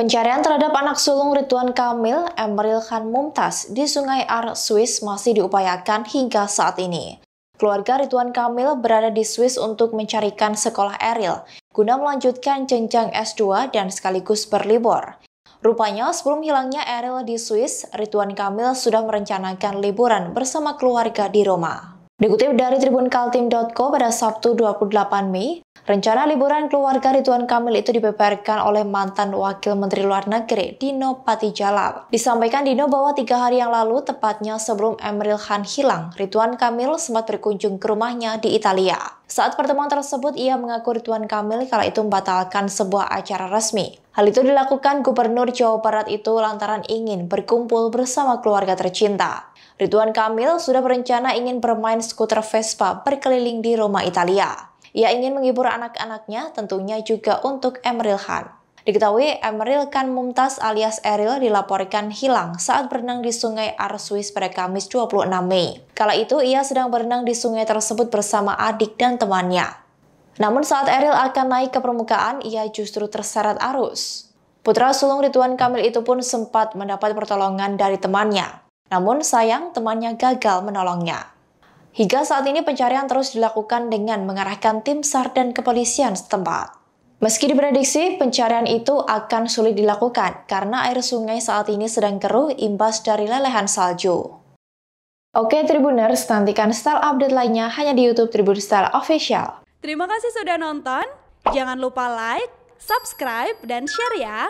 Pencarian terhadap anak sulung Ridwan Kamil, Emeril Khan Mumtaz, di Sungai Ar, Swiss masih diupayakan hingga saat ini. Keluarga Ridwan Kamil berada di Swiss untuk mencarikan sekolah Eril, guna melanjutkan jenjang S2 dan sekaligus berlibur. Rupanya sebelum hilangnya Eril di Swiss, Ridwan Kamil sudah merencanakan liburan bersama keluarga di Roma. Dikutip dari tribunkaltim.co pada Sabtu 28 Mei, Rencana liburan keluarga Ridwan Kamil itu dibeberkan oleh mantan Wakil Menteri Luar Negeri Dino Patijalal. Disampaikan Dino bahwa tiga hari yang lalu, tepatnya sebelum Emeril Khan hilang, Ridwan Kamil sempat berkunjung ke rumahnya di Italia. Saat pertemuan tersebut, ia mengaku Ridwan Kamil kala itu membatalkan sebuah acara resmi. Hal itu dilakukan Gubernur Jawa Barat itu lantaran ingin berkumpul bersama keluarga tercinta. Ridwan Kamil sudah berencana ingin bermain skuter Vespa berkeliling di Roma, Italia. Ia ingin menghibur anak-anaknya, tentunya juga untuk Emeril Khan. Diketahui Emeril Khan Mumtaz alias Eril dilaporkan hilang saat berenang di sungai Arswis pada Kamis 26 Mei. Kala itu ia sedang berenang di sungai tersebut bersama adik dan temannya. Namun saat Eril akan naik ke permukaan, ia justru terseret arus. Putra sulung Rituan Kamil itu pun sempat mendapat pertolongan dari temannya. Namun sayang temannya gagal menolongnya. Hingga saat ini pencarian terus dilakukan dengan mengarahkan tim SAR dan kepolisian setempat. Meski diprediksi pencarian itu akan sulit dilakukan karena air sungai saat ini sedang keruh imbas dari lelehan salju. Oke Tribuners, nantikan style update lainnya hanya di YouTube Tribun Style Official. Terima kasih sudah nonton. Jangan lupa like, subscribe, dan share ya.